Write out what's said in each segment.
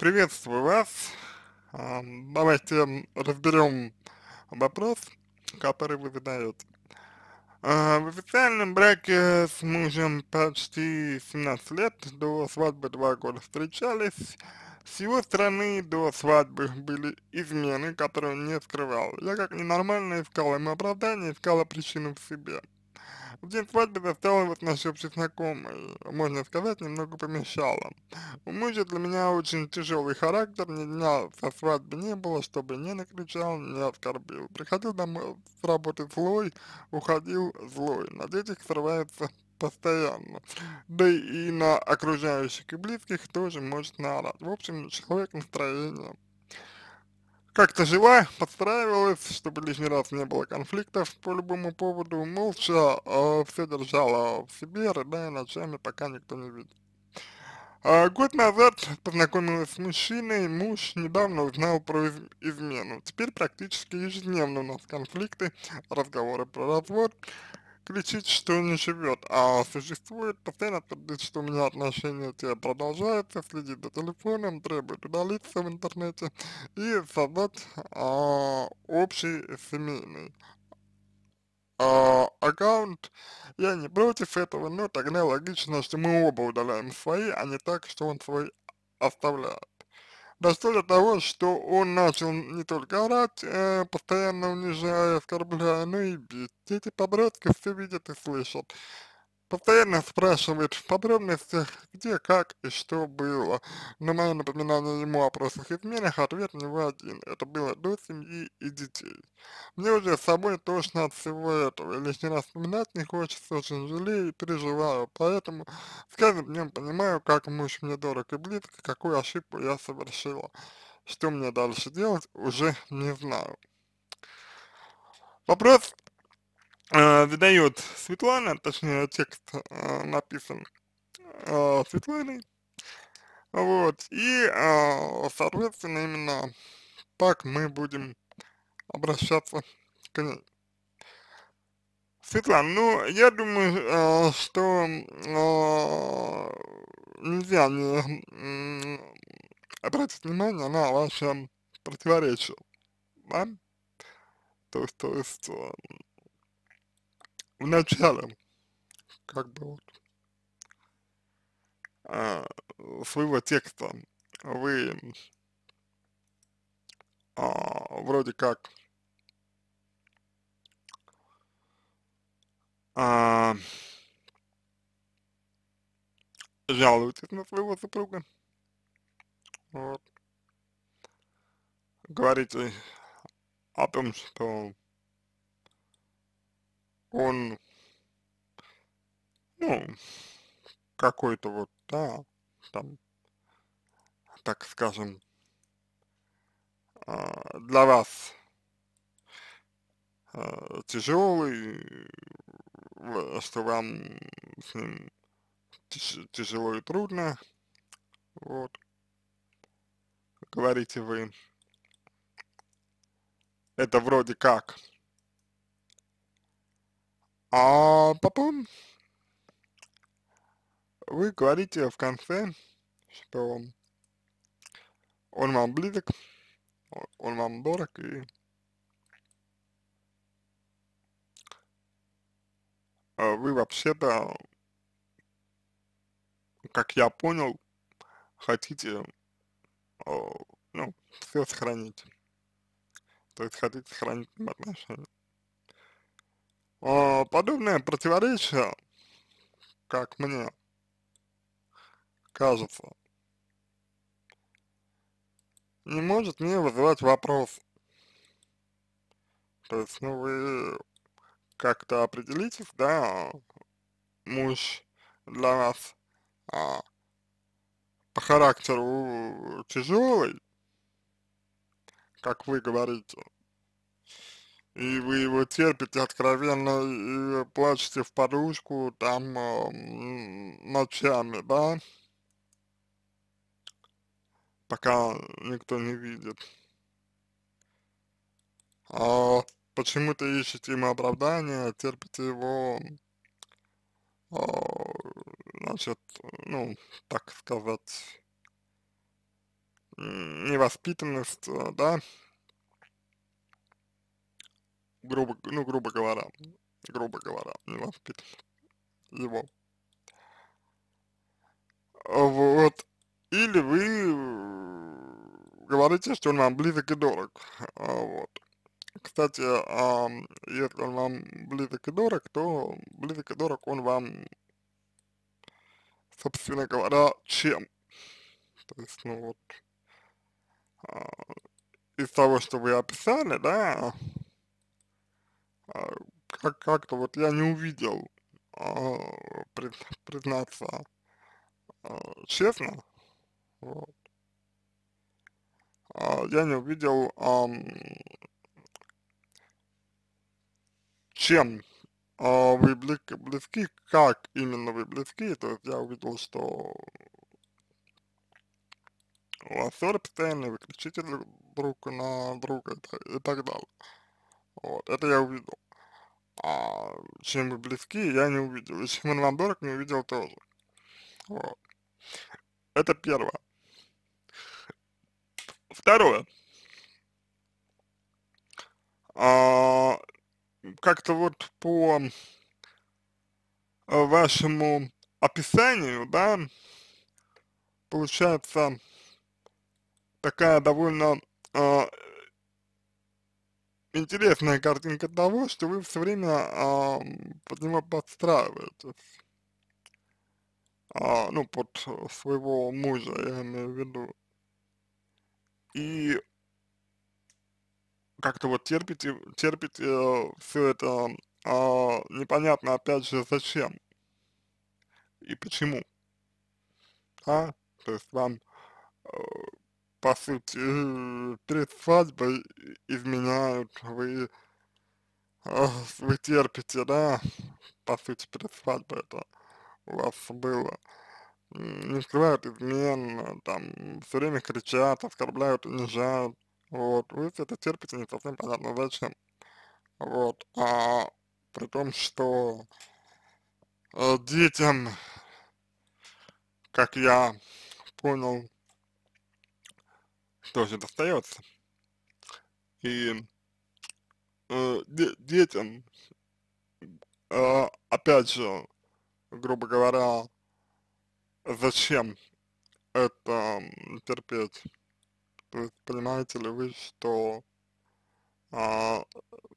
Приветствую вас. А, давайте разберем вопрос, который вы задаете. А, в официальном браке с мужем почти 17 лет, до свадьбы два года встречались. С его стороны до свадьбы были измены, которые он не скрывал. Я как ненормально искала ему оправдание, искала причину в себе. День свадьбы застал вот нашей общей знакомой, можно сказать, немного помешала. У мужа для меня очень тяжелый характер, ни дня со свадьбы не было, чтобы не накричал, не оскорбил. Приходил домой с работы злой, уходил злой. На детях срывается постоянно. Да и на окружающих и близких тоже может наорать. В общем, человек настроение как-то жила, подстраивалась, чтобы лишний раз не было конфликтов по любому поводу, молча э, а, все держала в себе, рыдая ночами, пока никто не видит. Э, а, год назад познакомилась с мужчиной, муж недавно узнал про из измену. Теперь практически ежедневно у нас конфликты, разговоры про развод, исключить, что он не живет, а существует постоянно твердит, что у меня отношения те продолжаются, следит за телефоном, требует удалиться в интернете и создать а, общий семейный а, аккаунт. Я не против этого, но тогда логично, что мы оба удаляем свои, а не так, что он свой оставляет. Достойно того, что он начал не только орать, э, постоянно унижая, оскорбляя, но и бить. Дети подростка все видят и слышат постоянно спрашивает в подробностях, где, как и что было. На мое напоминание ему о прошлых изменах ответ не один. Это было до семьи и детей. Мне уже с собой тошно от всего этого, и лишний раз вспоминать не хочется, очень жалею и переживаю, поэтому с каждым днем понимаю, как муж мне дорог и близко, какую ошибку я совершила. Что мне дальше делать, уже не знаю. Вопрос Э, выдает Светлана, точнее текст э, написан э, Светланой, вот, и, соответственно, именно так мы будем обращаться к ней. Светлана, ну, я думаю, что нельзя не обратить внимание на ваше противоречие, да? То есть, то есть началом, как бы вот, а, своего текста вы а, вроде как а, жалуетесь на своего супруга, вот, говорите о том, что он, ну, какой-то вот, да, там, так скажем, а, для вас а, тяжелый, что вам с ним тяжело и трудно, вот, говорите вы. Это вроде как а потом вы говорите в конце, что он вам близок, он вам дорог и а вы вообще-то, как я понял, хотите, а, ну, все сохранить. То есть хотите сохранить отношения. А, подобное противоречие, как мне кажется, не может не вызывать вопрос. То есть, ну вы как-то определитесь, да, муж для вас а, по характеру тяжелый, как вы говорите, и вы его терпите откровенно и плачете в подушку там э, ночами, да, пока никто не видит. А почему-то ищете ему оправдание, терпите его, э, значит, ну, так сказать, невоспитанность, э, да, грубо, ну, грубо говоря, грубо говоря, не воспитывали его. Вот. Или вы говорите, что он вам близок и дорог. А, вот. Кстати, а, если он вам близок и дорог, то близок и дорог он вам, собственно говоря, чем? То есть, ну вот, а, из того, что вы описали, да, а, как- то вот я не увидел, а, признаться а, честно, вот, я не увидел, чем а, вы близки, как именно вы близки, то есть я увидел, что у вас ссоры постоянные, вы кричите друг на друга и так далее. Вот, это я увидел. А чем вы близки, я не увидел. И чем он вам дорог, не увидел тоже. Вот. Это первое. Второе. А, как-то вот по э, вашему описанию, да, получается такая довольно э, интересная картинка того, что вы все время а, под него подстраиваетесь. А, ну, под э, своего мужа, я имею в виду. И как-то вот терпите, терпите э, все это э, непонятно, опять же, зачем и почему. а, То есть вам э, по сути, э, перед свадьбой изменяют, вы, э, вы терпите, да, по сути, перед свадьбой это у вас было. Не скрывают измен, там, все время кричат, оскорбляют, унижают, вот, вы это терпите не совсем понятно зачем, вот, а при том, что э, детям, как я понял, тоже достается. И э, детям, э, опять же, грубо говоря, зачем это терпеть? То есть, понимаете ли вы, что а,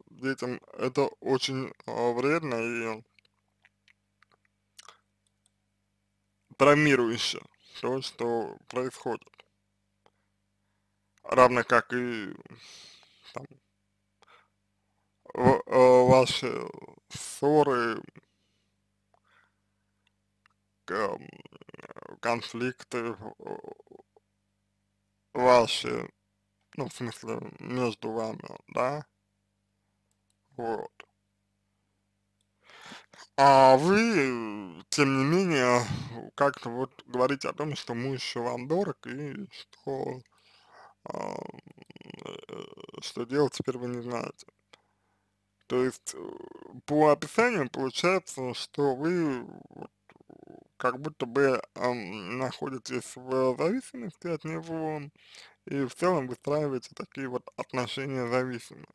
детям это очень а, вредно и травмирующе, то, что происходит равно как и там, в, э, ваши ссоры, к, конфликты, э, ваши, ну, в смысле, между вами, да? Вот. А вы, тем не менее, как-то вот говорите о том, что муж вам дорог и что а, что делать теперь вы не знаете. То есть э, по описанию получается, что вы как будто бы э, находитесь в зависимости от него и в целом выстраиваете такие вот отношения зависимые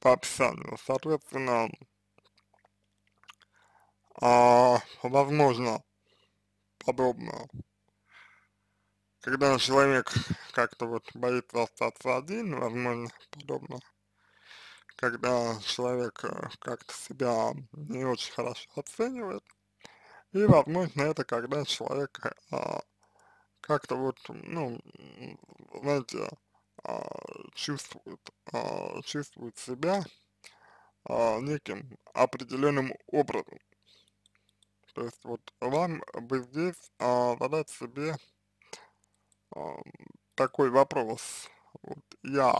по описанию. Соответственно, э, возможно подобное когда человек как-то вот боится остаться один, возможно, подобно, когда человек э, как-то себя не очень хорошо оценивает, и, возможно, это когда человек э, а, как-то вот, ну, знаете, а, чувствует, а, чувствует себя а, неким определенным образом. То есть вот вам бы здесь а, задать себе такой вопрос. Вот я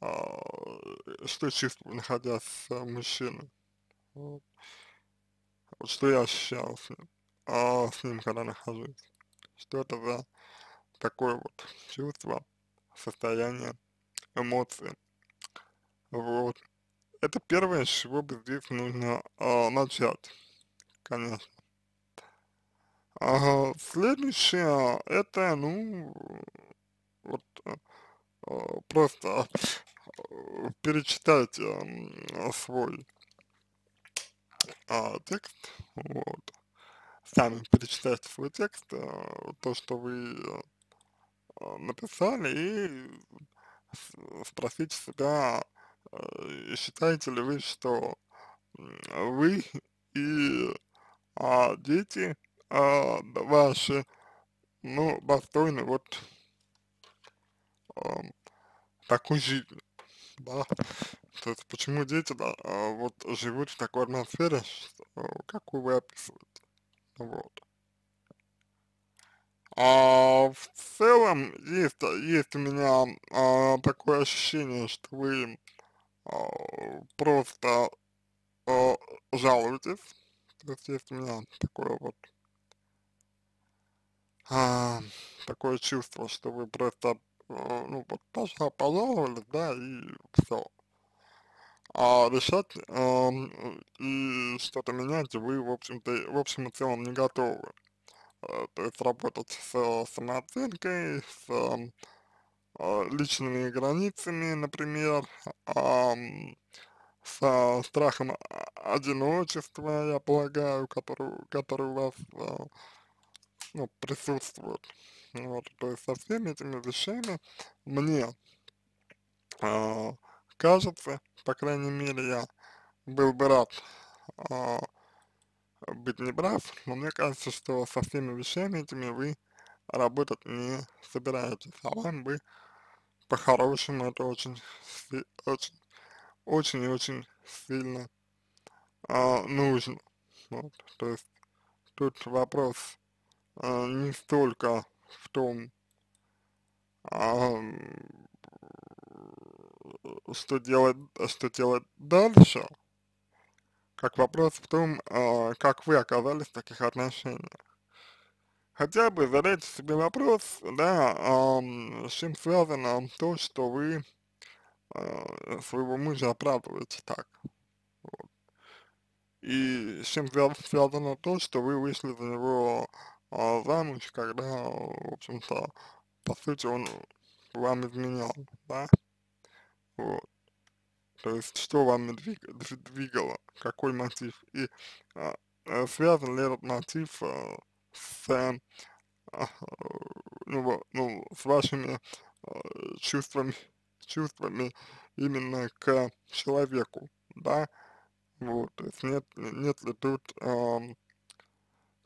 а, что чувствую, находясь с а, мужчиной. Вот. вот что я ощущал с ним, а, с ним, когда нахожусь. Что это за такое вот чувство, состояние, эмоции. Вот. Это первое, с чего бы здесь нужно а, начать, конечно. Ага, следующее это, ну, вот э, а, просто э, перечитайте свой а, текст, вот, сами перечитайте свой текст, а, то, что вы написали, и спросите себя, э, считаете ли вы, что вы и дети а, ваши, ну, достойны вот а, такой жизни, да. То есть, почему дети, да, а, вот живут в такой атмосфере, что, э, какую вы описываете, вот. А в целом есть, есть у меня а, такое ощущение, что вы а, просто а, жалуетесь. То есть есть у меня такое вот а, такое чувство, что вы просто, а, ну, вот просто пожаловали, да, и все. А решать э, и что-то менять вы, в общем-то, в общем и целом не готовы. А, то есть работать с самооценкой, с э, личными границами, например, э, со страхом одиночества, я полагаю, который, который у вас э, ну, присутствуют. Вот, то есть со всеми этими вещами мне э, кажется, по крайней мере, я был бы рад э, быть не прав, но мне кажется, что со всеми вещами этими вы работать не собираетесь, а вам бы по-хорошему это очень, очень, очень и очень сильно э, нужно. Вот, то есть тут вопрос а, не столько в том, а, э, что делать, что делать дальше, как вопрос в том, э, как вы оказались в таких отношениях. Хотя бы задайте себе вопрос, да, э, с чем связано то, что вы э, своего мужа оправдываете так. Вот. И с чем связано то, что вы вышли за него за а, ночь, ну, типа, когда, в общем-то, по сути, он вам изменял, да? Вот. То есть, что вам двиг двигало, какой мотив, и а, э, связан ли этот мотив а, с, а, ну, ну, с вашими а, чувствами, чувствами именно к человеку, да? Вот, то есть нет, нет ли тут а,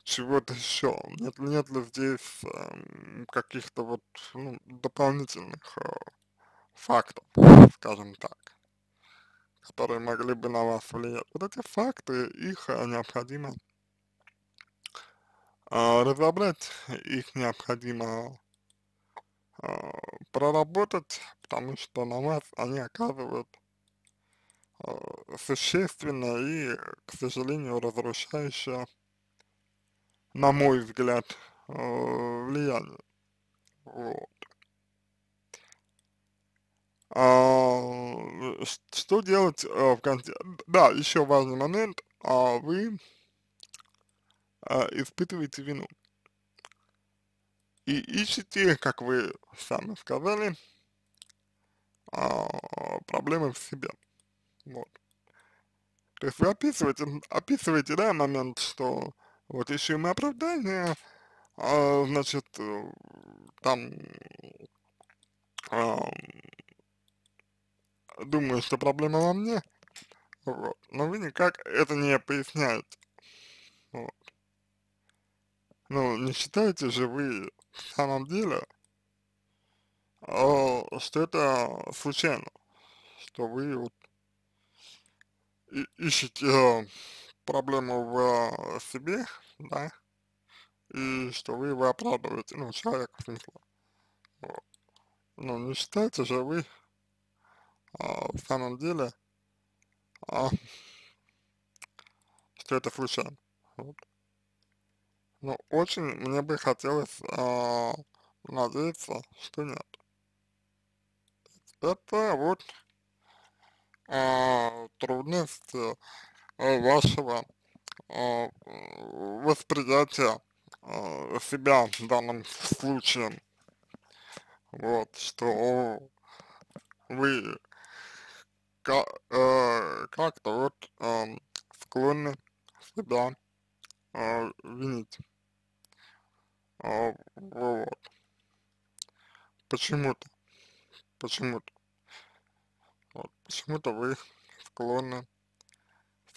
чего-то еще? Нет, нет ли здесь э, эм, каких-то вот ну, дополнительных э, фактов, скажем так, которые могли бы на вас влиять? Вот эти факты, их э, необходимо э, разобрать, их необходимо э, проработать, потому что на вас они оказывают э, существенно и, к сожалению, разрушающее на мой взгляд, э, влияние. Вот. А, э, что делать э, в конце? Да, еще важный момент. А вы а, испытываете вину. И ищете, как вы сами сказали, а, проблемы в себе. Вот. То есть вы описываете, описываете, да, момент, что вот еще и оправдание, а, значит, э, там а, думаю, что проблема во мне, вот. но вы никак это не поясняете. Вот. Ну, не считаете же вы в самом деле, а, что это случайно, что вы вот ищете а, проблему в э, себе, да, и что вы его оправдываете, ну, человек, в смысле. Вот. Ну, не считайте же вы, а, в самом деле, а, что это случайно. Вот. Но ну, очень мне бы хотелось а, надеяться, что нет. Это вот а, трудность Э, вашего э, восприятия э, себя в данном случае. Вот, что вы как-то вот склонны себя винить. Вот. Почему-то. Почему-то. Вот. Почему-то вы склонны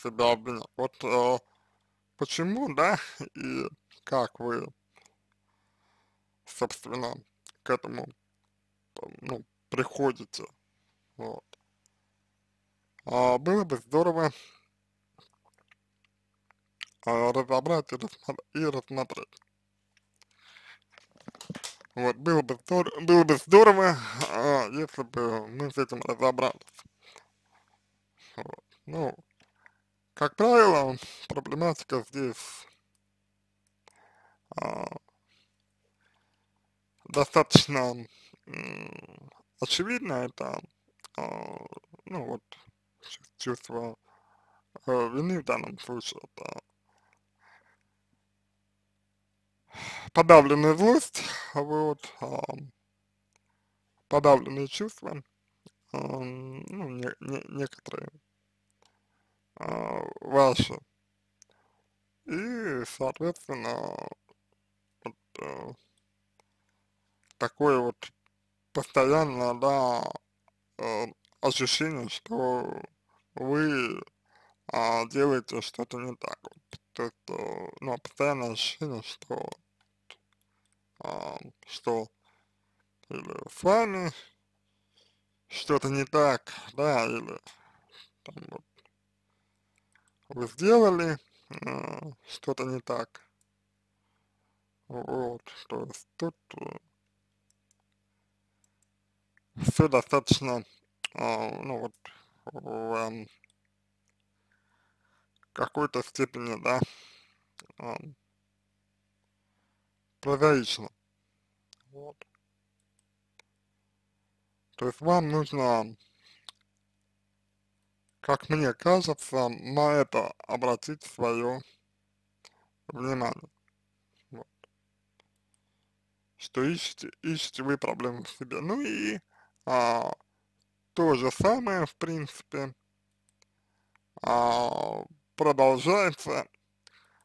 себя, блин, вот э, почему, да, и как вы, собственно, к этому, ну, приходите, вот. А, было бы здорово а, разобрать и, рассмотр и рассмотреть. Вот, было бы, здорово, было бы здорово, а, если бы мы с этим разобрались. Вот. Ну, как правило, проблематика здесь а, достаточно м, очевидна, это а, ну вот, чувство а, вины в данном случае, это подавленная злость, вот, а, подавленные чувства, а, ну, не, не, некоторые а, ваше И, соответственно, вот, э, такое вот постоянно, да, э, ощущение, что вы э, делаете что-то не так. Вот. То есть, ну, постоянное ощущение, что, э, что или с вами что-то не так, да, или там вот вы сделали э, что-то не так. Вот, что есть тут э, все достаточно, э, ну вот, в э, какой-то степени, да, э, прозаично. Вот. То есть вам нужно как мне кажется, на это обратить свое внимание. Вот. Что ищете, ищете вы проблемы в себе. Ну и а, то же самое, в принципе, а, продолжается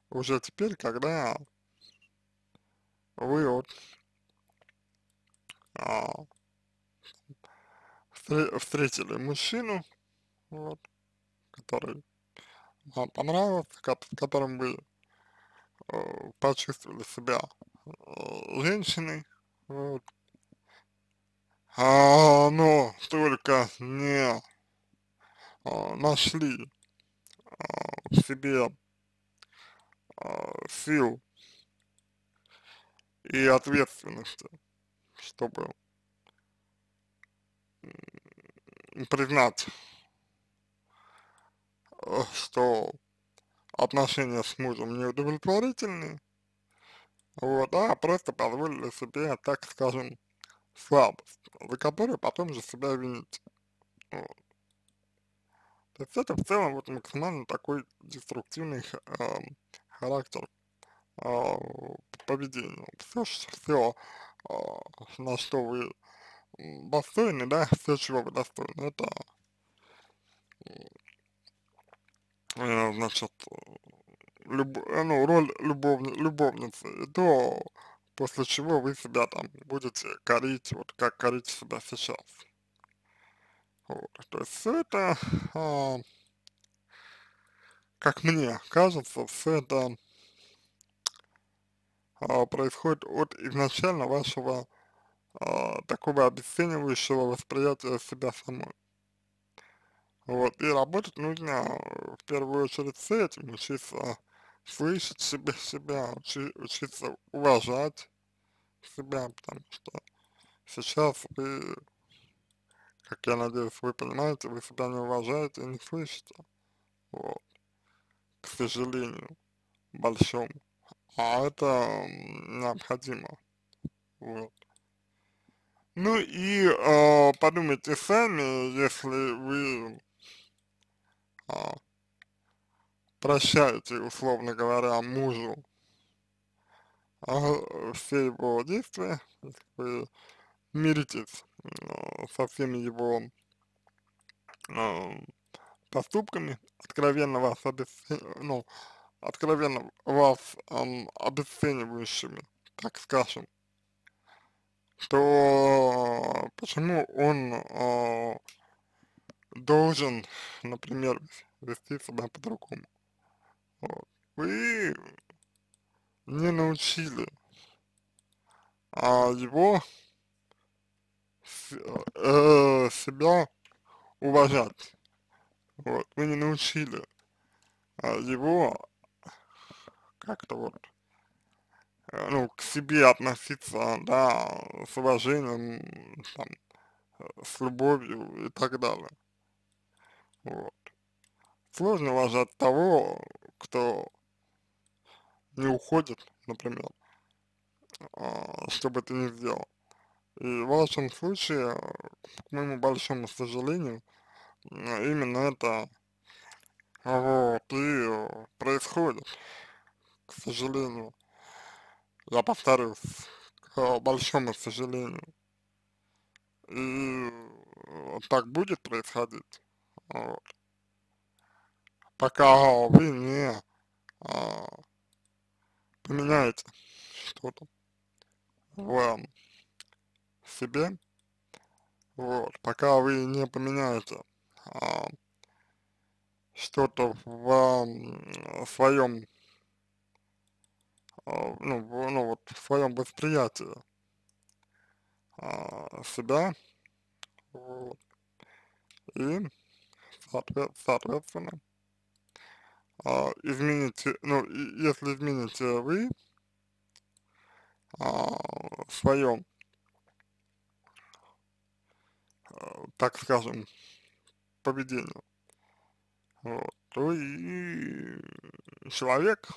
уже теперь, когда вы вот а, встретили мужчину, вот, который вам понравился, в котором вы э, почувствовали себя э, женщиной, вот. А, но ну, только не а, нашли а, в себе а, сил и ответственности, чтобы признать Э, что отношения с мужем не удовлетворительны, вот, а просто позволили себе, так скажем, слабость, за которую потом же себя винить. Вот. То есть это в целом вот максимально такой деструктивный э, характер э, поведения. Все, все э, на что вы достойны, да, все, чего вы достойны, это Э, значит, люб, э, ну, роль любовни, любовницы и до, после чего вы себя там будете корить, вот как корить себя сейчас. Вот. То есть все это, а, как мне кажется, все это а, происходит от изначально вашего а, такого обесценивающего восприятия себя самой. Вот, и работать нужно э, в первую очередь с этим, учиться слышать себе, себя, учиться уважать себя, потому что сейчас вы, как я надеюсь, вы понимаете, вы себя не уважаете и не слышите, вот, к сожалению, большому, а это необходимо, вот. Ну и э, подумайте сами, если вы а, прощаете, условно говоря, мужу а, все его действия, если вы миритесь а, со всеми его а, поступками, откровенно вас обесценивающими, ну, откровенно вас эм, обесценивающими, так скажем, то почему он э, должен, например, вести себя по-другому. Вот. Вы не научили а его э, себя уважать. Вот, вы не научили а его как-то вот, э, ну, к себе относиться, да, с уважением, там, э, с любовью и так далее. Вот. Сложно уважать того, кто не уходит, например, а, чтобы ты не сделал. И в вашем случае, к моему большому сожалению, а, именно это а, вот, и происходит, к сожалению. Я повторюсь, к большому сожалению. И так будет происходить. Вот. Пока вы не а, поменяете что-то в себе, вот, пока вы не поменяете а, что-то в а, своем, ну, ну вот, в своем восприятии а, себя, вот, и соответственно. А, измените, ну, если измените вы а, свое, а, так скажем, поведение, вот, то и человек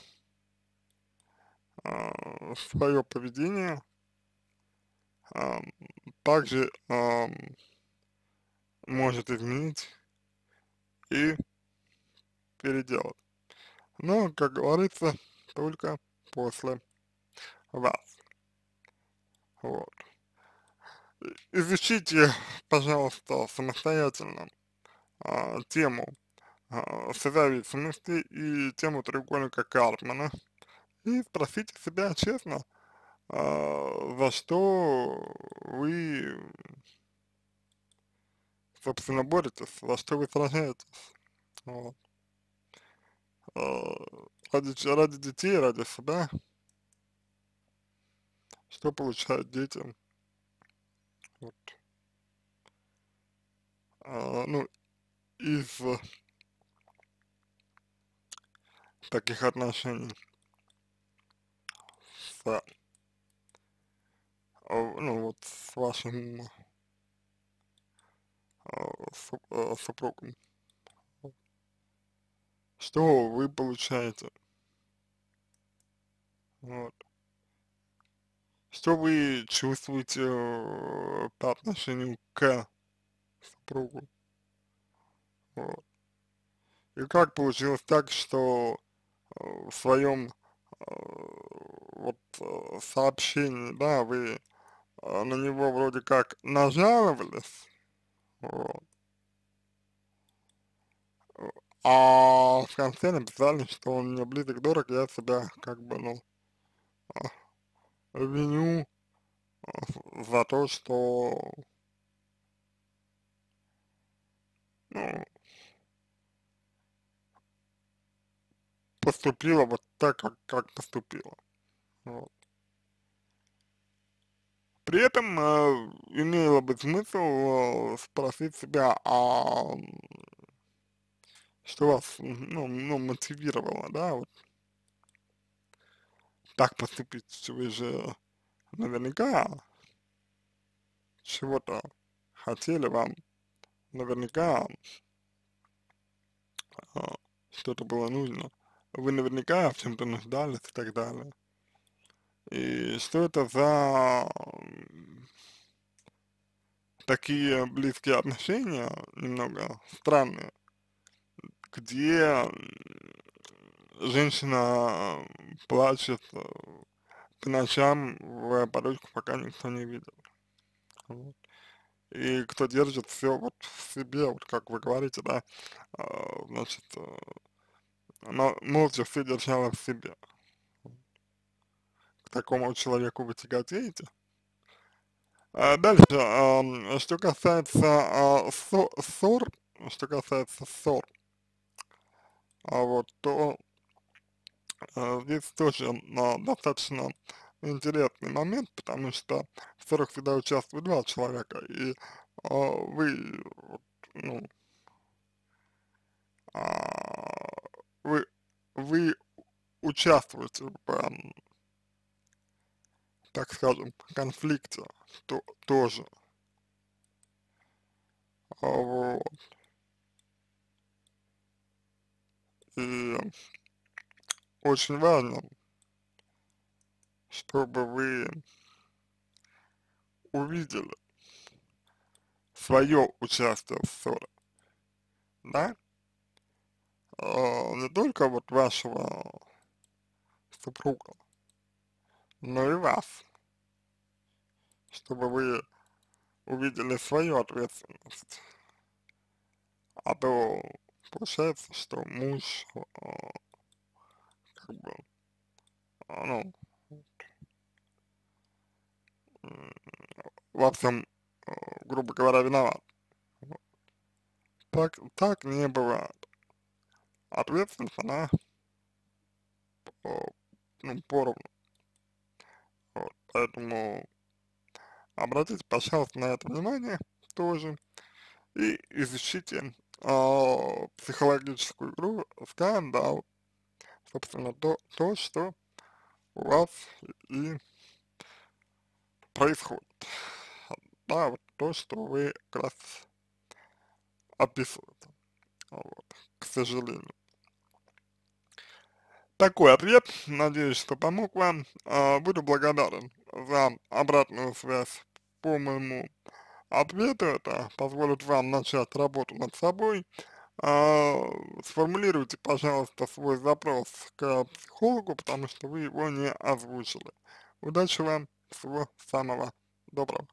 а, свое поведение а, также а, может изменить и переделать. Но, как говорится, только после вас. Вот. Изучите, пожалуйста, самостоятельно а, тему а, созависимости и тему треугольника Карпмана и спросите себя честно, а, за что вы собственно, боретесь, за что вы сражаетесь. Вот. А, ради, ради детей, ради себя. Что получают детям Вот. А, ну, из таких отношений с, а, ну, вот с вашим с с э, супругом. Что вы получаете? Вот. Что вы чувствуете э, по отношению к супругу? Вот. И как получилось так, что э, в своем вот сообщении, да, вы на него вроде как нажаловались, вот, а в конце написали, что он мне близок дорог, я себя как бы, ну, а, виню а, за то, что, ну, поступила вот так, как, как поступила. Вот. При этом э, имело бы смысл э, спросить себя, а что вас, ну, ну мотивировало, да, вот, так поступить, вы же наверняка чего-то хотели вам, наверняка а, что-то было нужно, вы наверняка в чем-то нуждались и так далее. И что это за такие близкие отношения, немного странные, где женщина э, плачет э, по ночам в подушку, пока никто не видел. Вот. И кто держит все вот в себе, вот как вы говорите, да, а, значит, э, она молча все держала в себе. К такому человеку вы тяготеете? А дальше, что касается а, ссор, что касается ссор, а вот, то э, здесь тоже э, достаточно интересный момент, потому что в ссорах всегда участвует два человека, и э, вы, вот, ну, э, вы, вы участвуете в, эм, так скажем, конфликте то, тоже. Вот. очень важно, чтобы вы увидели свое участие в ссоре, да? А, не только вот вашего супруга, но и вас, чтобы вы увидели свою ответственность, а то Получается, что муж а, как бы, а, ну, во всем, а, грубо говоря, виноват. Так, так не бывает. Ответственность, она а, ну, поровну. Вот, поэтому обратите, пожалуйста, на это внимание тоже и изучите э, психологическую игру скандал. Собственно, то, то, что у вас и происходит. Да, вот то, что вы как раз описываете. Вот, к сожалению. Такой ответ. Надеюсь, что помог вам. Э, буду благодарен за обратную связь по моему Ответы это позволят вам начать работу над собой. А, сформулируйте, пожалуйста, свой запрос к психологу, потому что вы его не озвучили. Удачи вам, всего самого доброго.